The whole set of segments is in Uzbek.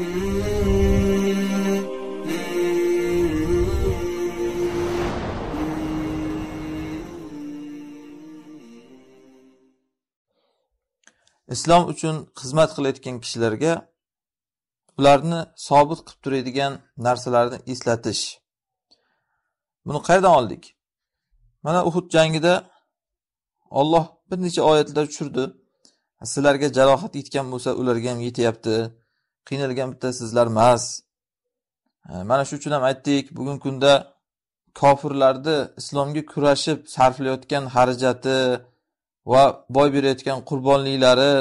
islom uchun xizmat qilayotgan kishilarga ularni sobit qilib turadigan narsalarni eslatish buni qayerdan oldik mana uhud jangida olloh bir necha oyatlar tushirdi sizlarga jarohat yetgan bo'lsa ularga ham yetyapti qiynalgan bitta sizlarmas e, mana shu uchun ham aytdik bugungi kunda kofirlarni islomga kurashib sarflayotgan xarajati va boy berayotgan qurbonliklari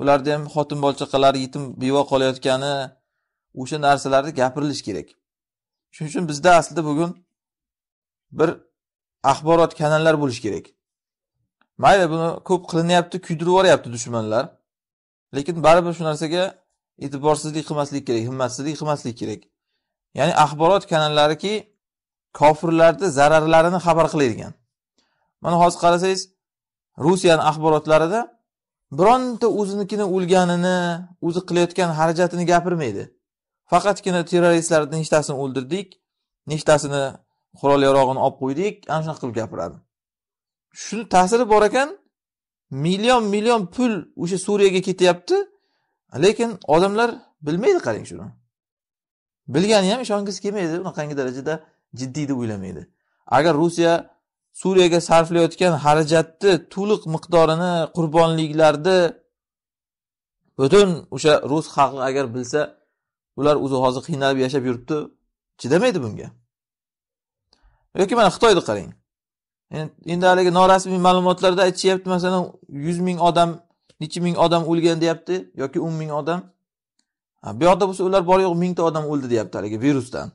ularda ham xotin chaqalari yetim beva qolayotgani o'sha narsalarni gapirilishi kerak shuning uchun bizda aslida bugun bir axborot kanallar bo'lishi kerak mayli buni ko'p qilinyapti kuydirib yuboryapti dushmanlar lekin baribir shu narsaga e'tiborsizlik qilmaslik kerak himmatsizlik qilmaslik kerak ya'ni axborot kanallariki kofirlarni zararlarini xabar qiladigan mana hozir qarasangiz rusiyani axborotlarida bironta o'zinikini o'lganini o'zi qilayotgan xarajatini gapirmaydi faqatgina terroristlarni nechtasini o'ldirdik nechtasini qurol yarog'ini olib qo'ydik ana shunaqa qilib gapiradi shuni ta'siri bor ekan million million pul o'sha suriyaga ketyapti lekin odamlar bilmaydi qarang shuni bilgani ham ishongisi kelmaydi unaqangi darajada jiddiy deb o'ylamaydi agar rusiya suriyaga sarflayotgan xarajatni to'liq miqdorini qurbonliklarni butun o'sha rus xalqi agar bilsa ular o'zi hozir qiynalib yashab yuribdi chidamaydi bunga yoki mana xitoyni qarang endi haligi norasmiy ma'lumotlarda aytishyapti masalan yuz ming odam necha ming odam o'lgan deyapti yoki o'n ming odam bu yoqda bo'lsa ular bor yo'q mingta odam o'ldi deyapti haligi virusdan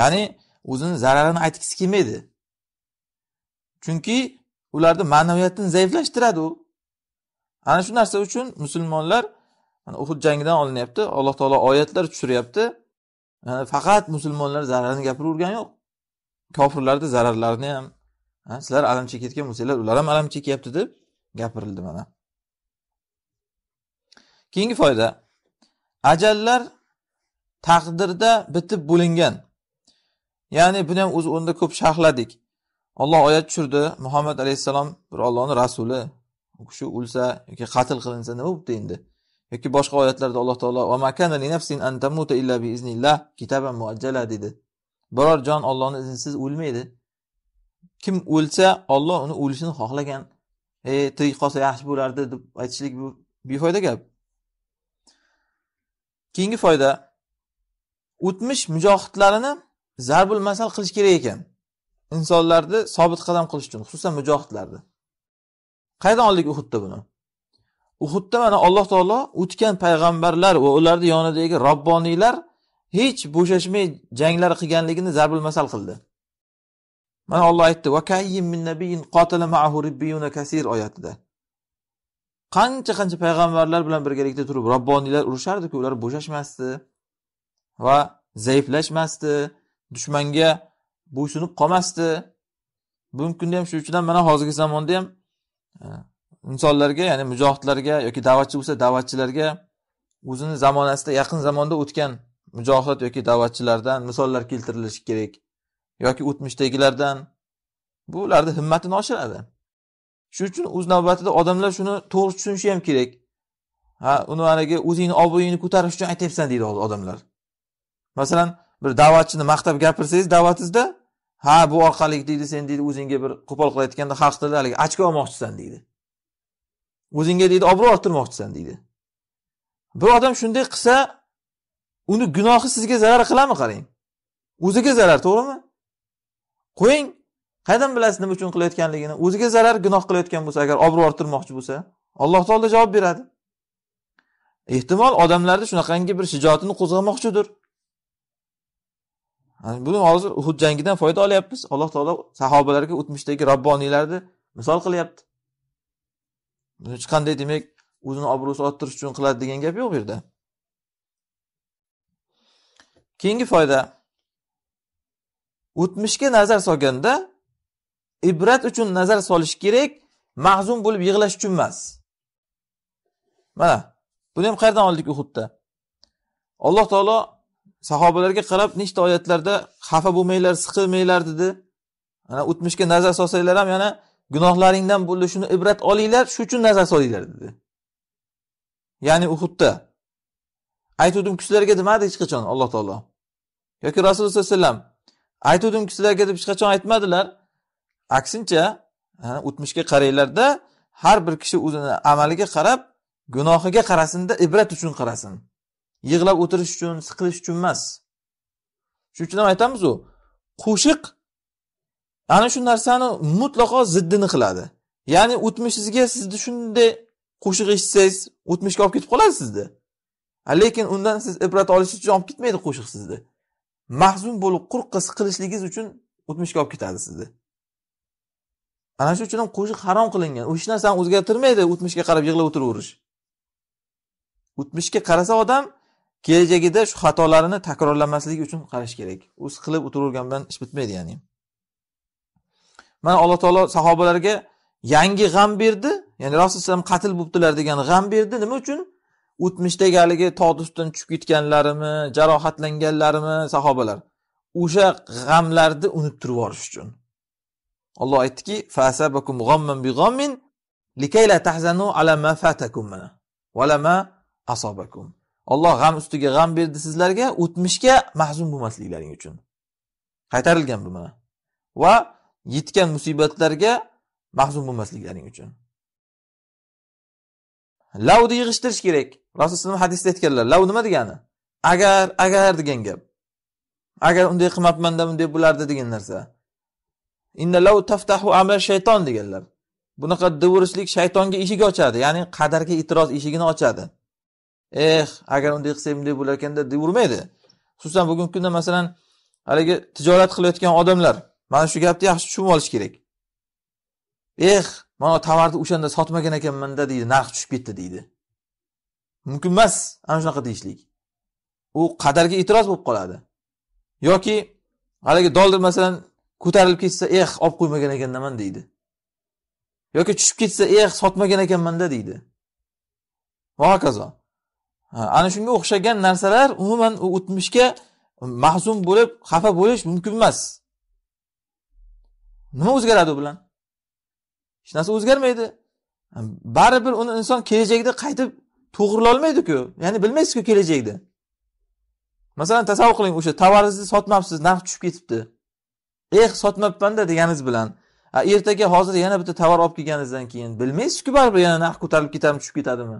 ya'ni o'zini zararini aytgisi kelmaydi chunki ularni ma'naviyatini zaiflashtiradi u ana shu narsa uchun musulmonlar uhud jangidan olinyapti alloh taolo oyatlar tushiryapti yani faqat musulmonlar zararini gapiravergani yo'q kofirlarni zararlarini ham sizlar alam chekayotgan bo'lsanglar ular ham alam chekyapti deb gapirildi mana keyingi foyda ajallar taqdirda bitib bo'lingan ya'ni buni ham o'z o'rnida ko'p sharhladik olloh oyat tushirdi muhammad alayhissalom bir ollohni rasuli u kishi o'lsa yoki qatl qilinsa nima bo'libdi endi yoki boshqa oyatlarda alloh taolo dedi biror jon ollohni iznisiz o'lmaydi kim o'lsa olloh uni o'lishini xohlagan e tirik qolsa yaxshi bo'lardi deb aytishlik bu befoyda gap keyingi foyda o'tmish mujohidlarini zarbul masal qilish kerak ekan insonlarni sobit qadam qilish uchun xususan mujohidlarni qayerdan oldik uhudda buni uhudda mana alloh taolo o'tgan payg'ambarlar va ularni yonidagi robboniylar hech bo'shashmay janglar qilganligini zarbul masal qildi mana olloh aytdi oyatida qancha qancha payg'ambarlar bilan birgalikda turib robboniylar urushardiku ular bo'shashmasdi va zaiflashmasdi dushmanga bo'ysunib qolmasdi bugungi kunda ham shu uchun ham mana hozirgi zamonda ham e, insonlarga ya'ni mujohidlarga yoki da'vatchi bo'lsa da'vatchilarga o'zini zamonasida yaqin zamonda o'tgan mujohid yoki da'vatchilardan misollar keltirilishi kerak yoki o'tmishdagilardan bu ularni himmatini oshiradi shuning uchun o'z navbatida odamlar shuni to'g'ri tushunishi ham kerak ha uni haligi o'zingni obro'yingni ko'tarish uchun aytyapsan deydi odamlar masalan bir da'vatchini maqtab gapirsangiz da'vatingizda ha bu orqali deydi sen deydi o'zingga bir qo'pol qilayotganda xalq tilida haligi ochko olmoqchisan deydi o'zingga deydi obro' orttirmoqchisan deydi bir odam shunday qilsa uni gunohi sizga zarar qiladimi qarang o'ziga zarar to'g'rimi qo'ying qayerdan bilasiz nima uchun qilayotganligini o'ziga zarar gunoh qilayotgan bo'lsa agar obro' orttirmoqchi bo'lsa alloh taolo javob beradi ehtimol odamlarni shunaqangi bir shijoatini qo'zg'amoqchidir buni hozir uhud jangidan foyda olyapmiz alloh taolo sahobalarga o'tmishdagi robboniylarni misol qilyapti hech qanday demak o'zini obro'si orttirish uchun qiladi degan gap yo'q bu yerda keyingi foyda o'tmishga nazar solganda ibrat uchun nazar solish kerak mahzun bo'lib yig'lash uchun emas mana buni ham qayerdan oldik uhudda alloh taolo sahobalarga qarab nechta oyatlarda xafa bo'lmanglar siqilmanglar dedi ana o'tmishga nazar solsanglar ham yana gunohlaringdan bo'ldi shuni ibrat olinglar shu uchun nazar solinglar dedi ya'ni uhudda aytuvdimku sizlarga demadi hech qachon alloh taolo yoki rasululloh sallallohu alayhi vasallam aytuvdimki sizlarga deb hech qachon aytmadilar aksincha o'tmishga qaranglarda har bir kishi o'zini amaliga qarab gunohiga qarasinda ibrat uchun qarasin yig'lab o'tirish uchun siqilish uchun emas shuning uchun ham aytamizu qo'shiq ana shu narsani mutlaqo ziddini qiladi ya'ni o'tmishingizga sizni shunday qo'shiq eshitsangiz o'tmishga olib ketib qoladi sizni lekin undan siz ibrat olish uchun olib ketmaydi qo'shiq sizni mahzun bo'lib qurqqa siqilishligingiz uchun o'tmishga olib ketadi sizni ana shu uchun ham qo'shiq harom qilingan hech narsani o'zgartirmaydi o'tmishga qarab yig'lab o'tiraverish o'tmishga qarasa odam kelajagida shu xatolarini takrorlamasligi uchun qarash kerak u siqilib o'tiravergan bilan ish bitmaydi ya'ni mana alloh taolo sahobalarga yangi g'am berdi ya'ni rasululloh alayhi vasallam qatl bo'libdilar degan g'am berdi nima uchun o'tmishdagi haligi tog'ni ustidan tushib ketganlarimi jarohatlanganlarimi sahobalar o'sha g'amlarni unuttirib yuborish uchun olloh aytdiki fasabakum g'amman bi g'ammin likayla tahzanu ala ma fatakum va ma asobakum olloh g'am ustiga g'am berdi sizlarga o'tmishga mahzun bo'lmasliklaring uchun qaytarilgan bu mana va yetgan musibatlarga mahzun bo'lmasliklaring uchun lavni yig'ishtirish kerak rasululloh hadisda aytganlar lav nima degani agar agar degan gap agar unday qilmabmanda bunday bo'lardi degan narsa inna lav taftahu amra shayton deganlar bunaqa devurishlik shaytonga eshik ochadi ya'ni qadarga e'tiroz eshigini ochadi eh agar unday qilsak bunday bo'lar ekanda deyavermaydi xususan bugungi kunda masalan haligi tijorat qilayotgan odamlar mana shu gapni yaxshi tushunib olish kerak eh mana tovarni o'shanda sotmagan ekanmanda deydi narx tushib ketdi deydi mumkin emas ana shunaqa deyishlik u qadarga e'tiroz bo'lib qoladi yoki haligi doldir masalan ko'tarilib ketsa eh olib qo'ymagan ekanman deydi yoki tushib ketsa eh sotmagan ekanmanda deydi va hokazo ana shunga o'xshagan narsalar umuman u o'tmishga mahzun bo'lib xafa bo'lish mumkin emas nima o'zgaradi u bilan hech narsa o'zgarmaydi baribir uni inson kelajakda qaytib to'g'irlolmaydiku ya'ni bilmaysizku kelajakda masalan tasavvur qiling o'sha tovaringizni sotmabsiz narx tushib ketibdi eh sotmabmanda deganingiz bilan ertaga hozir yana bitta tovar olib kelganingizdan keyin bilmaysizku baribir yana narx ko'tarilib ketadimi tushib ketadimi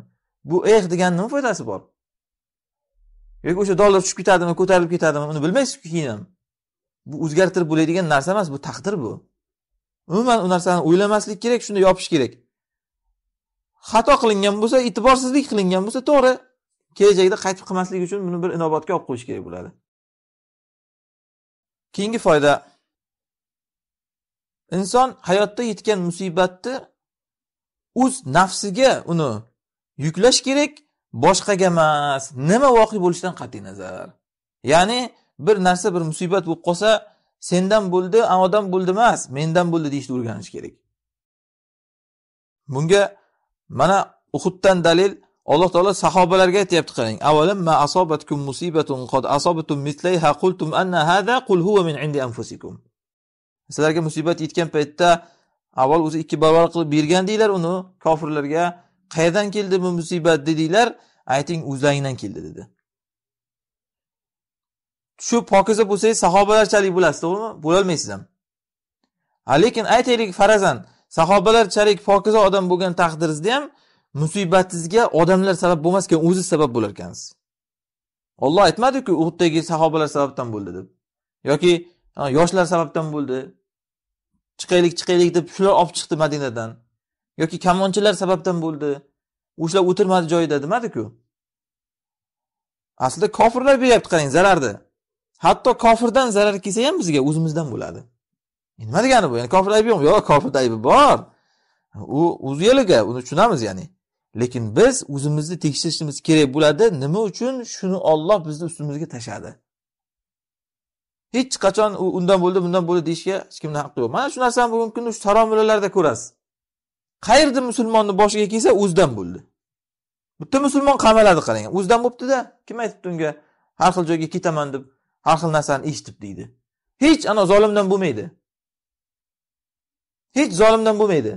bu eh deganni nima foydasi bor yoki o'sha dollar tushib ketadimi ko'tarilib ketadimi uni bilmaysizku keyin ham bu o'zgartirib bo'ladigan narsa emas bu taqdir bu umuman u narsani o'ylamaslik kerak shunday yopish kerak xato qilingan bo'lsa e'tiborsizlik qilingan bo'lsa to'g'ri kelajakda qaytib qilmaslik uchun buni bir inobatga olib qo'yish kerak bo'ladi keyingi foyda inson hayotda yetgan musibatni o'z nafsiga uni yuklash kerak boshqaga emas nima voqe bo'lishidan qat'iy nazar ya'ni bir narsa bir musibat bo'lib qolsa sendan bo'ldi odam bo'ldi emas mendan bo'ldi deyishni o'rganish kerak bunga mana uhuddan dalil alloh taolo sahobalarga aytyapti qarang asobatkum qad asobatum anna qul huwa min indi anfusikum sizlarga musibat yetgan paytda avval o'zi ikki barobar qilib bergandinglar uni kofirlarga qayerdan keldi bu musibat dedinglar ayting o'zlaringdan keldi dedi shu pokiza bo'lsangiz sahobalarchalik bo'lasiz to'g'rimi bo'lolmaysiz ham lekin aytaylik farazan sahobalar pokiza odam bo'lgan taqdiringizda ham musibatingizga odamlar sabab bo'lmasdan o'zi o'ziz sabab bo'lar ekansiz olloh aytmadiku uhuddagi sahobalar sababdan bo'ldi deb yoki yoshlar sababdan bo'ldi chiqaylik chiqaylik deb shular olib chiqdi madinadan yoki kamonchilar sababdan bo'ldi o'shalar o'tirmadi joyida demadiku aslida kofirlar beryapti qarang zararni hatto kofirdan zarar kelsa ham bizga o'zimizdan bo'ladi nima degani bu ya'ni kofir aybi yo'qmi yo'q kofirni aybi bor u o'z yo'liga uni tushunamiz ya'ni lekin biz o'zimizni tekshirishimiz kerak bo'ladi nima uchun shuni olloh bizni ustimizga tashladi hech qachon u undan bo'ldi bundan bo'ldi deyishga hech kimni haqqi yo'q mana shu narsani bugungi kunda shu taromilalarda ko'rasiz qayerda musulmonni boshiga kelsa o'zidan bo'ldi bitta musulmon qamaladi qarang o'zidan bo'libdida kim aytibdi unga har xil joyga ketaman deb har xil narsani eshitib deydi hech ana zolimdan bo'lmaydi hech zolimdan bo'lmaydi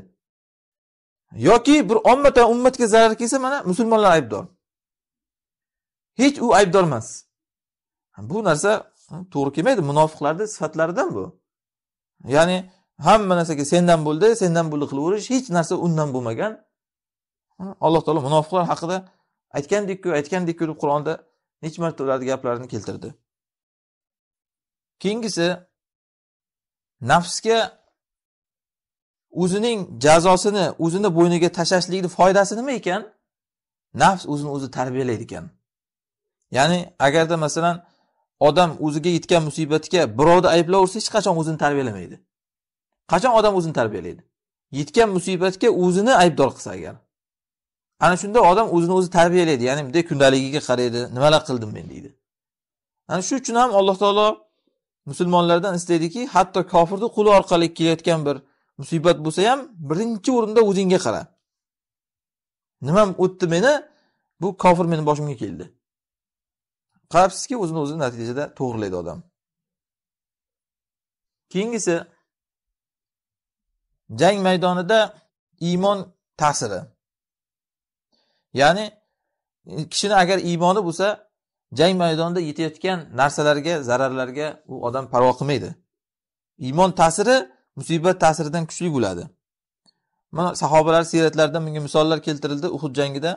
yoki bir ommata ummatga zarar kelsa mana musulmonlar aybdor hech u aybdor emas bu narsa hmm, to'g'ri kelmaydi munofiqlarni sifatlaridan bu ya'ni hamma narsaga sendan bo'ldi sendan bo'ldi qilaverish hech narsa undan bo'lmagan hmm, alloh taolo munofiqlar haqida aytgandikku aytgandikku deb qur'onda necha marta ularni gaplarini keltirdi keyingisi nafsga o'zining jazosini o'zini bo'yniga tashlashlikni foydasi nima ekan nafs o'zini o'zi tarbiyalaydi ekan ya'ni agarda masalan odam o'ziga yetgan musibatga birovni ayblaversa hech qachon o'zini tarbiyalamaydi qachon odam o'zini tarbiyalaydi yetgan musibatga o'zini aybdor qilsa agar ana shunda odam o'zini o'zi tarbiyalaydi ya'ni bunday kundaligiga qaraydi nimalar qildim men deydi ana shu uchun ham alloh taolo musulmonlardan istaydiki hatto kofirni quli orqali kelayotgan bir musibat bo'lsa ham birinchi o'rinda o'zingga qara nima o'tdi meni bu kofir meni boshimga keldi qarabsizki o'zini o'zi natijada to'g'rilaydi odam keyingisi jang maydonida iymon ta'siri ya'ni kishini agar iymoni bo'lsa jang maydonida yetayotgan narsalarga zararlarga u odam parvo qilmaydi iymon ta'siri musibat ta'siridan kuchli bo'ladi mana sahobalar siyratlarida bunga misollar keltirildi uhud jangida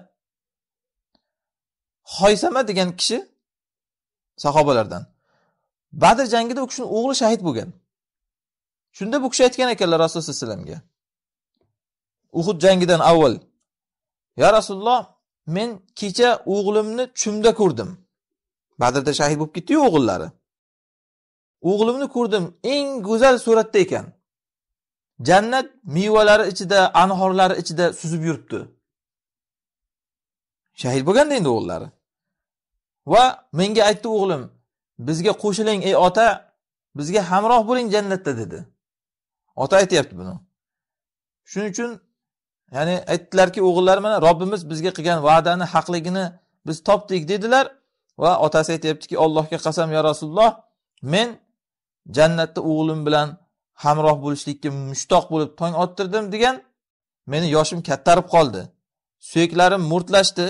hoysama degan kishi sahobalardan badr jangida u kishini o'g'li shahid bo'lgan shunda bu kishi aytgan ekanlar rasululloh sallallohu alayhi vasallamga uhud jangidan avval ya rasululloh men kecha o'g'limni tushimda ko'rdim badrda shahid bo'lib ketdiyu o'g'illari o'g'limni ko'rdim eng go'zal suratda ekan jannat mevalari ichida anhorlari ichida suzib yuribdi shahid bo'lganda endi o'g'illari va menga aytdi o'g'lim bizga qo'shiling ey ota bizga hamroh bo'ling jannatda dedi ota aytyapti buni shuning uchun ya'ni aytdilarki o'g'illar mana robbimiz bizga qilgan va'dani haqligini biz topdik dedilar va otasi aytyaptiki allohga qasam ya rasululloh men jannatda o'g'lim bilan hamroh bo'lishlikka mushtoq bo'lib tong ottirdim degan meni yoshim kattarib qoldi suyaklarim murtlashdi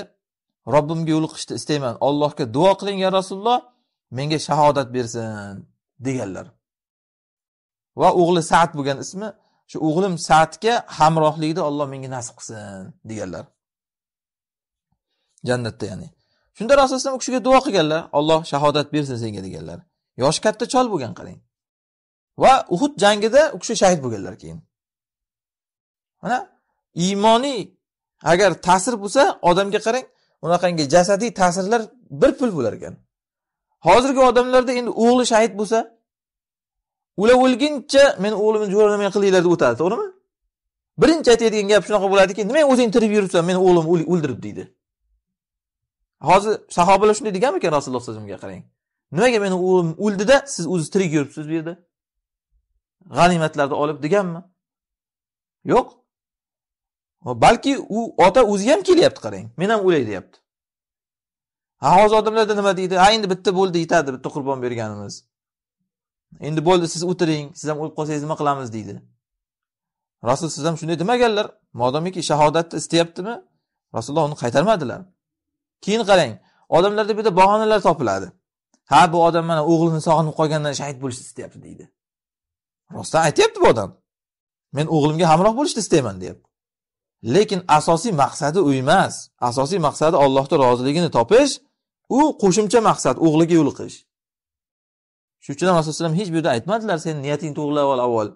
robbimga yo'liqishni istayman allohga duo qiling ya rasululloh menga shahodat bersin deganlar va o'g'li saat bo'lgan ismi shu o'g'lim saatga hamrohlikni olloh menga nasib qilsin deganlar jannatda ya'ni shunda rasululloh u kishiga duo qilganlar olloh shahodat bersin senga deganlar yoshi katta chol bo'lgan qarang va uhud jangida u kishi shahid bo'lganlar keyin mana iymoniy agar ta'sir bo'lsa odamga qarang unaqangi jasadiy ta'sirlar bir pul bo'lar ekan hozirgi odamlarda endi o'g'li shahid bo'lsa ular o'lguncha meni o'g'limni jo'ramay qilinglar deb o'tadi to'g'rimi birinchi aytadigan gap shunaqa bo'ladiki nimaga o'zing tirib yuribsan meni o'g'lim o'ldirib deydi hozir sahobalar shunday deganmikan rasululloh alayhi vasallamga qarang nimaga meni o'g'lim o'ldida siz o'zi tirik yuribsiz bu yerda g'animatlarni olib deganmi yo'q balki u ota o'zi ham kelyapti qarang men ham o'lay deyapti ha hozir odamlarda nima deydi ha endi bitta bo'ldi yetadi bitta qurbon berganimiz endi bo'ldi siz o'tiring siz ham o'lib qolsangiz nima qilamiz deydi rasul siz ham shunday demaganlar modomiki shahodatni istayaptimi rasululloh uni qaytarmadilar keyin qarang odamlarda bu yerda bahonalar topiladi ha bu odam mana o'g'lini sog'inib qolgandan shahid bo'lishni istayapti deydi Rostdan aytyapti bu odam. Men o'g'limga hamroh bo'lishni istayman, deyapti. Lekin asosiy maqsadi u emas. Asosiy maqsadi Allohning roziligini topish, u qo'shimcha maqsad o'g'liga yo'liqish. Shuning uchun Rasululloh sallam hech bu yerda aytmadilar, sen niyating to'g'irlab ol avval.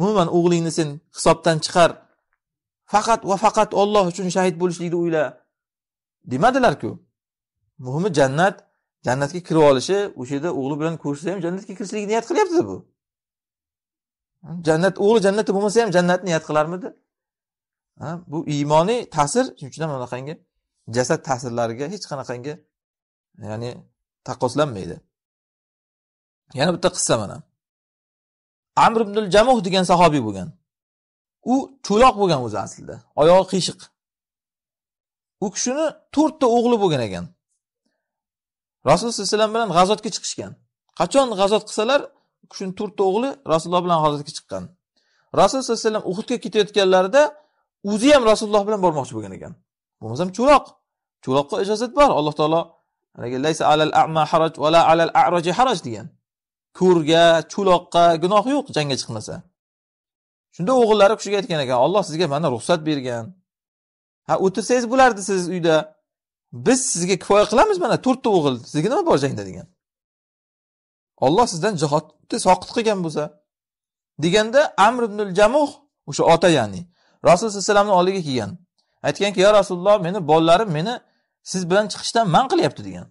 Umuman o'g'lingni sen hisobdan chiqar. Faqat va faqat Alloh uchun shahid bo'lishlikni o'yla. Demadilar-ku. Muhimi jannat jannatga kirib olishi o'sha yerda o'g'li bilan ko'rishsa ham jannatga kirishlik niyat qilyaptida bu jannat o'g'li jannatda bo'lmasa ham jannatni niyat qilarmidi bu iymoniy ta'sir shuning uchun ham anaqangi jasad ta'sirlariga hech qanaqangi ya'ni taqqoslanmaydi yana bitta qissa mana amr ibnul jamuh degan sahobiy bo'lgan u cho'loq bo'lgan o'zi aslida oyog'i qiyshiq u kishini to'rtta o'g'li bo'lgan ekan rasululloh alayhi vasallam bilan g'azotga chiqishgan qachon g'azot qilsalar shuni to'rtta o'g'li rasululloh bilan hozirga chiqqan rasululloh sallallohu alayhi vasallam uhudga ketayotganlarida o'zi ham rasululloh bilan bormoqchi bo'lgan ekan bo'lmasam cho'loq cho'loqqa ijozat bor alloh taolo laysa alal ama haraj vala alal araji haraj degan ko'rga cho'loqqa gunoh yo'q jangga chiqmasa shunda o'g'illari kishiga aytgan ekan olloh sizga mana ruxsat bergan ha o'tirsangiz bo'lardi siz uyda biz sizga kifoya qilamiz mana to'rtta o'g'il sizga nima bor jangda degan olloh sizdan jihodni soqit qilgan bo'lsa deganda Amr ibnul jamuh o'sha ota ya'ni rasululloh sallallohu alayhi vasallamni oldiga kelgan. Aytganki, yo Rasululloh, meni bolalarim meni siz bilan chiqishdan man qilyapti" degan.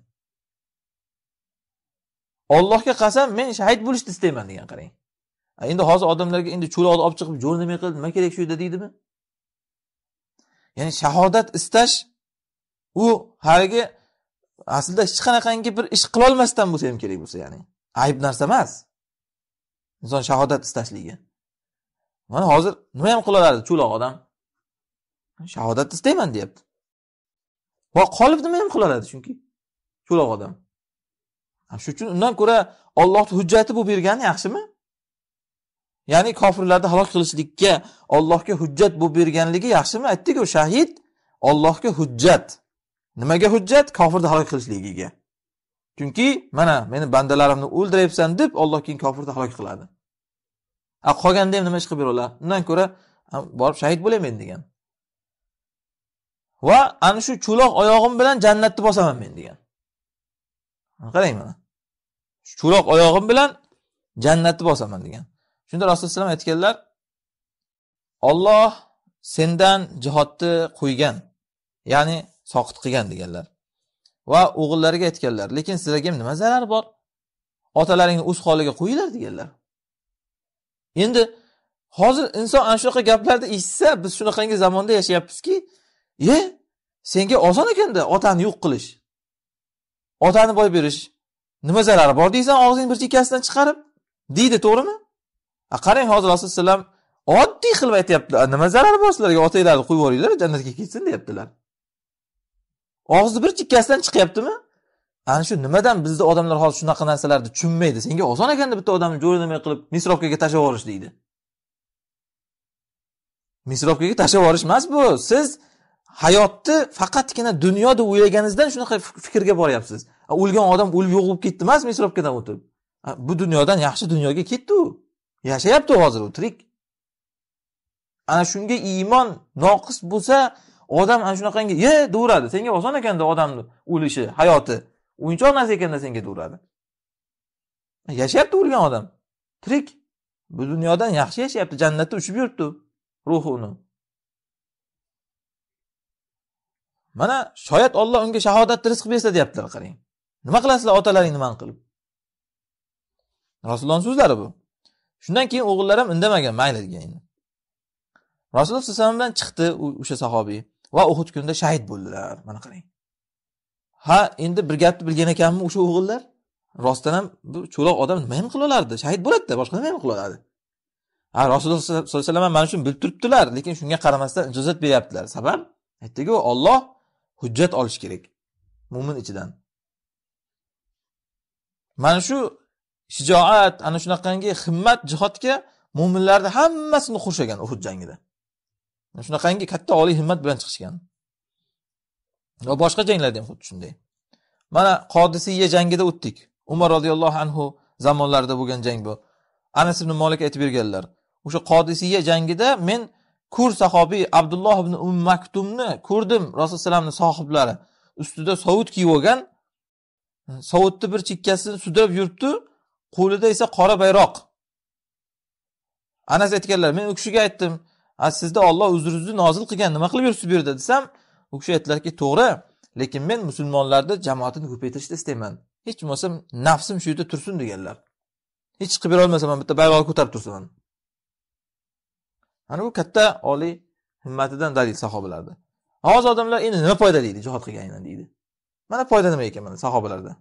ollohga qasam, men shahid bo'lishni istayman degan qarang. Endi hozir odamlarga endi cho'loqni olib chiqib jo'r nima qildi, nima kerak shu yerda deydimi? Ya'ni shahodat istash u haligi aslida hech qanaqangi bir ish qilolmasdan bo'lsa ham kerak bo'lsa, ya'ni Ayb narsa emas. Inson shahodat istashligi. Mana hozir nima ham qila oladi cho'loq odam? Shahodat istayman deyapti. Va qolib nima ham qila oladi chunki cho'loq odam. Shuning uchun undan ko'ra ollohni hujjati bu bergani yaxshimi? Ya'ni kofirlarni halok qilishlikka Allohga hujjat bo'lib berganligi yaxshimi? aytdiku shahid Allohga hujjat. Nimaga hujjat? Kofirni halok qilishligiga. chunki mana meni bandalarimni o'ldiryapsan deb olloh keyin kofirni halok qiladi a qolganda ham nima ish qilib beradilar undan ko'ra borib shahid bo'laman men degan va ana shu cho'loq oyog'im bilan jannatni bosaman men degan qarang mana cho'loq oyog'im bilan jannatni bosaman degan shunda rasululloh alayhi aytganlar olloh sendan jihodni qo'ygan ya'ni soqit qilgan deganlar va o'g'illariga aytganlar lekin sizlarga ham nima zarari bor otalaringni o'z holiga qo'yinglar deganlar endi hozir inson ana shunaqa gaplarni eshitsa biz shunaqangi zamonda yashayapmizki e senga oson ekanda otani yo'q qilish otani boy berish nima zarari bor deysan og'zingni bir chekkasidan chiqarib deydi to'g'rimi qarang hozir rasululloh oddiy qilib aytyaptilar nima zarari bor sizlarga otanglarni qo'yib yuboringlar jannatga ketsin deyaptilar og'zi bir chekkasidan chiqyaptimi ana shu nimadan bizda odamlar hozir shunaqa narsalarni tushunmaydi senga oson ekanda bitta odamni jo'rnamay qilib misrobkaga tashlab yuborish deydi misrobkaga tashlab yuborish emas bu siz hayotni faqatgina dunyo deb o'ylaganingizdan shunaqa fikrga boryapsiz o'lgan odam o'lib yo'q bo'lib ketdi emas misrobkadan o'tib bu dunyodan yaxshi dunyoga ketdi u yashayapti hozir u tirik ana shunga iymon noqis bo'lsa odam ana shunaqangi ye deyveradi senga oson ekanda odamni o'lishi hayoti o'yinchoq narsa ekanda senga deyveradi yashayapti o'lgan odam tirik bu dunyodan yaxshi yashayapti jannatda uchib yuribdi ruhi uni mana shoyat olloh unga shahodatni rizq bersa deyaptilar qarang nima qilasizlar otalaringni man qilib rasulullohni so'zlari bu shundan keyin o'g'illar ham indamagan mayli degan endi rasululloh alayhi bilan chiqdi o'sha sahobiy va uhud kunida shahid bo'ldilar mana qarang ha endi bir gapni bilgan ekanmi o'sha o'g'illar rostdan ham bu cho'loq odam nima ham qila olardi shahid bo'ladida boshqa nima ham qila oladi ha rasululloh sallallohu alayhi vasallam mana shuni bilib turibdilar lekin shunga qaramasdan ijozat beryaptilar sabab aytdiku olloh hujjat olish kerak mo'min ichidan mana shu shijoat ana shunaqangi himmat jihodga mo'minlarni hammasini qurshagan uhud jangida shunaqangi katta oliy himmat bilan chiqishgan va boshqa janglarda ham xuddi shunday mana qodisiya jangida o'tdik umar roziyallohu anhu zamonlarida bo'lgan jang bu anas ibn molik aytib berganlar o'sha qodisiya jangida men kur sahobiy abdulloh ibn um maktumni ko'rdim rasulullohu alayhi sohiblari ustida sovut kiyib olgan sovutni bir chekkasini sudrab yuribdi qo'lida esa qora bayroq anas aytganlar men u kishiga aytdim a sizda olloh uzringizni nozil qilgan nima qilib yuribsiz bu yerda desam u kishi aytdilarki to'g'ri lekin men musulmonlarni jamoatini ko'paytirishni istayman hech bo'lmasa nafsim shu yerda tursin deganlar hech chiqib bera olmasam bitta bayroqni ko'tarib tursin ana bu katta oliy himmatidan dalil sahobalarda hozir odamlar endi nima foyda deydi jihod qilganingdan deydi mana foyda nima ekan mana sahobalarda